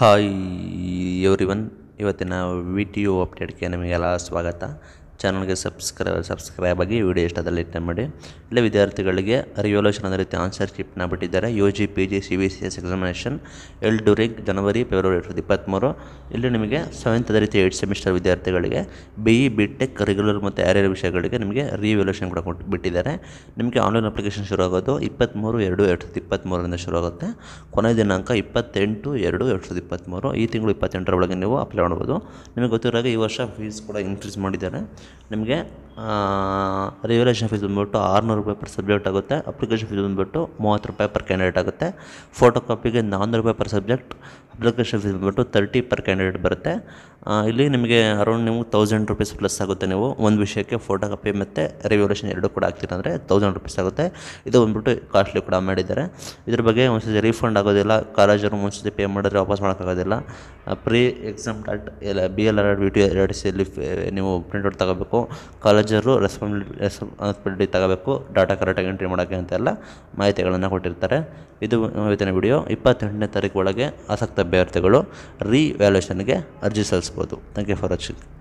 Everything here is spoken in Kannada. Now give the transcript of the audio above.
ಹಾಯ್ ಎವ್ರಿ ಒನ್ ಇವತ್ತಿನ ವಿಡಿಯೋ ಅಪ್ಡೇಟ್ಗೆ ನಿಮಗೆಲ್ಲ ಸ್ವಾಗತ ಚಾನಲ್ಗೆ ಸಬ್ಸ್ಕ್ರೈಬ್ ಸಬ್ಸ್ಕ್ರೈಬ್ ಆಗಿ ವಿಡಿಯೋ ಇಷ್ಟದಲ್ಲಿ ಇಟ್ಟೆ ಮಾಡಿ ಇಲ್ಲೇ ವಿದ್ಯಾರ್ಥಿಗಳಿಗೆ ರಿವೊಲ್ಯೂಷನ್ ಅದೇ ರೀತಿ ಆನ್ಸರ್ ಶಿಪ್ನ ಬಿಟ್ಟಿದ್ದಾರೆ U G P G C B C S examination L during ಜನವರಿ ಫೆಬ್ರವರಿ ಎರಡು ಸಾವಿರದ ಇಪ್ಪತ್ತ್ಮೂರು ಇಲ್ಲಿ ನಿಮಗೆ ಸೆವೆಂತ್ ಅದೇ ರೀತಿ ಏಯ್ಟ್ ಸೆಮಿಸ್ಟರ್ ವಿದ್ಯಾರ್ಥಿಗಳಿಗೆ B E e, B tech regular ಮತ್ತು ಯಾರ್ಯಾರ ವಿಷಯಗಳಿಗೆ ನಿಮಗೆ ರಿವ್ಯಾಲ್ಯೂಷನ್ ಕೂಡ ಕೊಟ್ಟು ಬಿಟ್ಟಿದ್ದಾರೆ ನಿಮಗೆ ಆನ್ಲೈನ್ ಅಪ್ಲಿಕೇಶನ್ ಶುರು ಆಗೋದು ಇಪ್ಪತ್ತ್ಮೂರು ಎರಡು ಎರಡು ಸಾವಿರದ ಇಪ್ಪತ್ತ್ಮೂರರಿಂದ ಶುರು ಆಗುತ್ತೆ ಕೊನೆಯ ದಿನಾಂಕ ಇಪ್ಪತ್ತೆಂಟು ಎರಡು ಎರಡು ಸಾವಿರದ ಇಪ್ಪತ್ತ್ಮೂರು ಈ ತಿಂಗಳು ಇಪ್ಪತ್ತೆಂಟರೊಳಗೆ ನೀವು ಅಪ್ಲೈ ಮಾಡ್ಬೋದು ನಿಮಗೆ ಗೊತ್ತಿರೋ ಈ ವರ್ಷ ಫೀಸ್ ಕೂಡ ಇನ್ಕ್ರೀಸ್ ಮಾಡಿದ್ದಾರೆ ನಿಮಗೆ ರಿವ್ಯಾಲ್ಯೂಯೇಷನ್ ಫೀಸ್ ಬಂದ್ಬಿಟ್ಟು ಆರುನೂರು ರೂಪಾಯಿ ಪರ್ ಸಬ್ಜೆಕ್ಟ್ ಆಗುತ್ತೆ ಅಪ್ಲಿಕೇಶನ್ ಫೀಸ್ ಬಂದ್ಬಿಟ್ಟು ಮೂವತ್ತು ರೂಪಾಯಿ ಪರ್ ಕ್ಯಾಂಡಿಡೇಟ್ ಆಗುತ್ತೆ ಫೋಟೋ ಕಾಪಿಗೆ ನಾನ್ನೂರು ರೂಪಾಯಿ ಪರ್ ಸಬ್ಜೆಕ್ಟ್ ರಿಲೊಕೇಶನ್ ಫೀಸ್ ಬಂದುಬಿಟ್ಟು ತರ್ಟಿ ಪರ್ ಕ್ಯಾಂಡಿಡೇಟ್ ಬರುತ್ತೆ ಇಲ್ಲಿ ನಿಮಗೆ ಅರೌಂಡ್ ನಿಮಗೆ ತೌಸಂಡ್ ರುಪೀಸ್ ಪ್ಲಸ್ ಆಗುತ್ತೆ ನೀವು ಒಂದು ವಿಷಯಕ್ಕೆ ಫೋಟೋ ಕಾಪಿ ಮತ್ತು ರಿವ್ಯೂಲೇಷನ್ ಎರಡು ಕೂಡ ಅಂದರೆ ತೌಸಂಡ್ ರುಪೀಸ್ ಆಗುತ್ತೆ ಇದು ಬಂದುಬಿಟ್ಟು ಕಾಸ್ಟ್ಲಿ ಕೂಡ ಮಾಡಿದ್ದಾರೆ ಇದ್ರ ಬಗ್ಗೆ ಒಂದ್ಸತಿ ರೀಫಂಡ್ ಆಗೋದಿಲ್ಲ ಕಾಲೇಜರು ಒಂದ್ಸತಿ ಪೇ ಮಾಡಿದ್ರೆ ವಾಪಸ್ ಮಾಡೋಕ್ಕಾಗೋದಿಲ್ಲ ಪ್ರೀ ಎಕ್ಸಾಮ್ ಡಾಟ್ ಎಲ್ಲ B L R V T D ಸಿಯಲ್ಲಿ ನೀವು ಪ್ರಿಂಟ್ಔಟ್ ತಗೋಬೇಕು ಕಾಲೇಜರು ರೆಸ್ಪಾನ್ಸಿಬಿಲಿಟಿ ರೆಸ್ಪಾನ್ಸಿಬಿಲಿಟಿ ತಗೋಬೇಕು ಡಾಟಾ ಕರೆಕ್ಟಾಗಿ ಎಂಟ್ರಿ ಮಾಡೋಕ್ಕೆ ಅಂತೆಲ್ಲ ಮಾಹಿತಿಗಳನ್ನು ಕೊಟ್ಟಿರ್ತಾರೆ ಇದು ಇವತ್ತಿನ ವಿಡಿಯೋ ಇಪ್ಪತ್ತೆಂಟನೇ ತಾರೀಕು ಒಳಗೆ ಆಸಕ್ತ ಅಭ್ಯರ್ಥಿಗಳು ರೀವ್ಯಾಲ್ಯೂಷನ್ಗೆ ಅರ್ಜಿ ಸಲ್ಲಿಸ್ಬೋದು ಥ್ಯಾಂಕ್ ಯು ಫಾರ್ ವಾಚಿಂಗ್